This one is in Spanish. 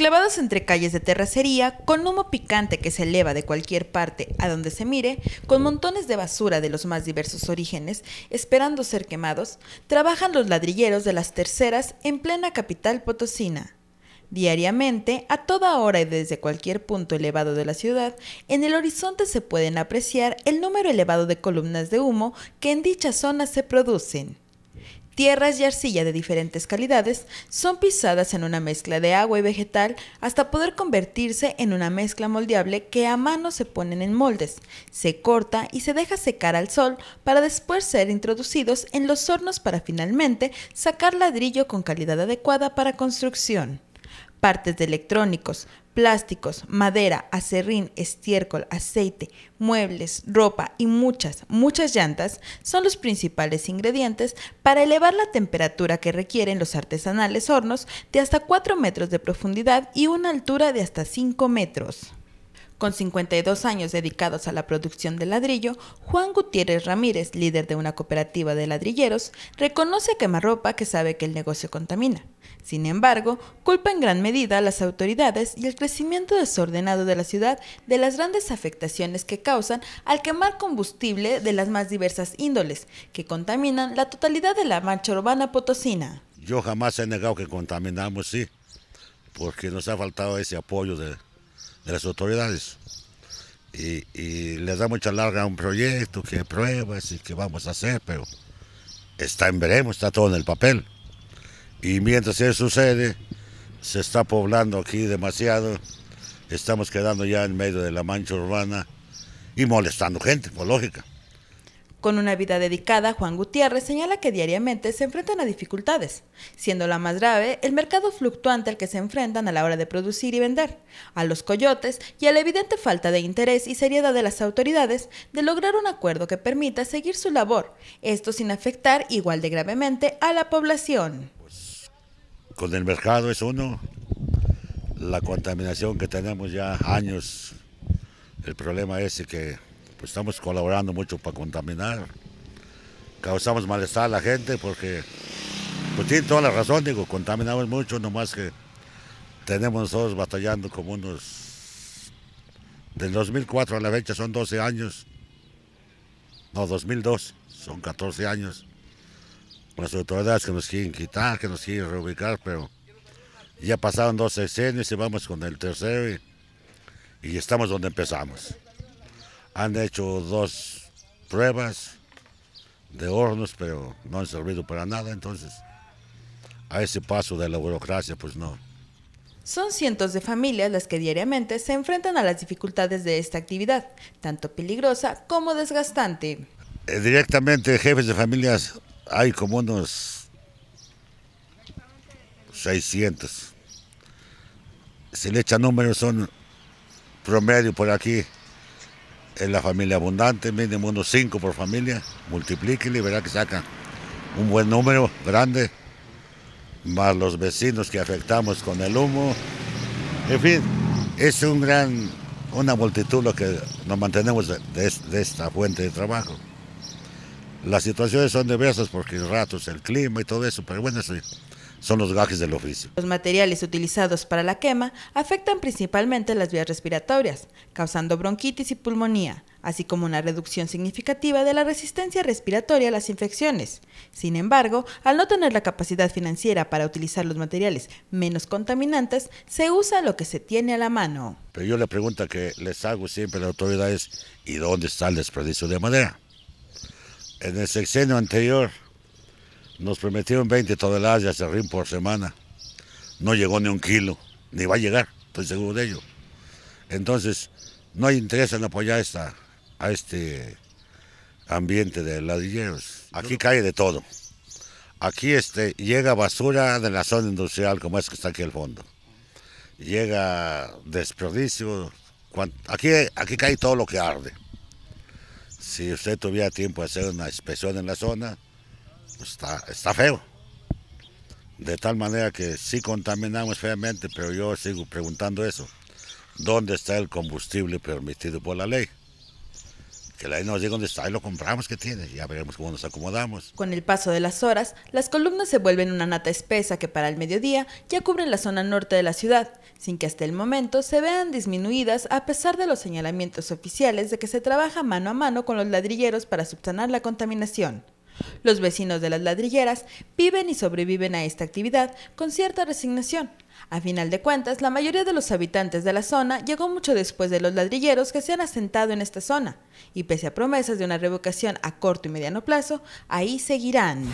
Clavados entre calles de terracería, con humo picante que se eleva de cualquier parte a donde se mire, con montones de basura de los más diversos orígenes, esperando ser quemados, trabajan los ladrilleros de las terceras en plena capital potosina. Diariamente, a toda hora y desde cualquier punto elevado de la ciudad, en el horizonte se pueden apreciar el número elevado de columnas de humo que en dicha zona se producen. Tierras y arcilla de diferentes calidades son pisadas en una mezcla de agua y vegetal hasta poder convertirse en una mezcla moldeable que a mano se ponen en moldes, se corta y se deja secar al sol para después ser introducidos en los hornos para finalmente sacar ladrillo con calidad adecuada para construcción partes de electrónicos, plásticos, madera, acerrín, estiércol, aceite, muebles, ropa y muchas, muchas llantas son los principales ingredientes para elevar la temperatura que requieren los artesanales hornos de hasta 4 metros de profundidad y una altura de hasta 5 metros. Con 52 años dedicados a la producción de ladrillo, Juan Gutiérrez Ramírez, líder de una cooperativa de ladrilleros, reconoce a quemarropa que sabe que el negocio contamina. Sin embargo, culpa en gran medida a las autoridades y el crecimiento desordenado de la ciudad de las grandes afectaciones que causan al quemar combustible de las más diversas índoles, que contaminan la totalidad de la mancha urbana potosina. Yo jamás he negado que contaminamos, sí, porque nos ha faltado ese apoyo de, de las autoridades. Y, les da mucha larga a un proyecto, que pruebas y que vamos a hacer, pero está en veremos, está todo en el papel. Y mientras eso sucede, se está poblando aquí demasiado, estamos quedando ya en medio de la mancha urbana y molestando gente, por lógica. Con una vida dedicada, Juan Gutiérrez señala que diariamente se enfrentan a dificultades, siendo la más grave el mercado fluctuante al que se enfrentan a la hora de producir y vender, a los coyotes y a la evidente falta de interés y seriedad de las autoridades de lograr un acuerdo que permita seguir su labor, esto sin afectar igual de gravemente a la población. Pues, con el mercado es uno, la contaminación que tenemos ya años, el problema es que pues estamos colaborando mucho para contaminar. Causamos malestar a la gente porque, pues tiene toda la razón, digo, contaminamos mucho, nomás que tenemos nosotros batallando como unos, del 2004 a la fecha son 12 años, no, 2002, son 14 años. Las autoridades que nos quieren quitar, que nos quieren reubicar, pero ya pasaron dos sexenios y vamos con el tercero y estamos donde empezamos. Han hecho dos pruebas de hornos, pero no han servido para nada, entonces a ese paso de la burocracia, pues no. Son cientos de familias las que diariamente se enfrentan a las dificultades de esta actividad, tanto peligrosa como desgastante. Eh, directamente jefes de familias hay como unos 600. Si le echan números son promedio por aquí, en la familia abundante, mínimo unos cinco por familia, ...multipliquen y verá que sacan... un buen número grande, más los vecinos que afectamos con el humo. En fin, es un gran, una multitud lo que nos mantenemos de, esta fuente de trabajo. Las situaciones son diversas porque ratos el clima y todo eso, pero bueno, sí, son los gajes del oficio. Los materiales utilizados para la quema afectan principalmente las vías respiratorias, causando bronquitis y pulmonía, así como una reducción significativa de la resistencia respiratoria a las infecciones. Sin embargo, al no tener la capacidad financiera para utilizar los materiales menos contaminantes, se usa lo que se tiene a la mano. Pero yo la pregunta que les hago siempre a las autoridades, ¿y dónde está el desperdicio de madera? En el sexenio anterior, nos prometieron 20 toneladas de acerrín por semana. No llegó ni un kilo, ni va a llegar, estoy seguro de ello. Entonces, no hay interés en apoyar esta, a este ambiente de ladrilleros. Aquí cae de todo. Aquí este, llega basura de la zona industrial, como es que está aquí al fondo. Llega desperdicio. Aquí, aquí cae todo lo que arde. Si usted tuviera tiempo de hacer una inspección en la zona, pues, está, feo. De tal manera que sí contaminamos feamente, pero yo sigo preguntando eso. ¿Dónde está el combustible permitido por la ley? que la ley nos diga dónde está y lo compramos que tiene, ya veremos cómo nos acomodamos. Con el paso de las horas, las columnas se vuelven una nata espesa que para el mediodía ya cubre la zona norte de la ciudad, sin que hasta el momento se vean disminuidas a pesar de los señalamientos oficiales de que se trabaja mano a mano con los ladrilleros para subsanar la contaminación. Los vecinos de las ladrilleras viven y sobreviven a esta actividad con cierta resignación. A final de cuentas, la mayoría de los habitantes de la zona llegó mucho después de los ladrilleros que se han asentado en esta zona, y pese a promesas de una revocación a corto y mediano plazo, ahí seguirán.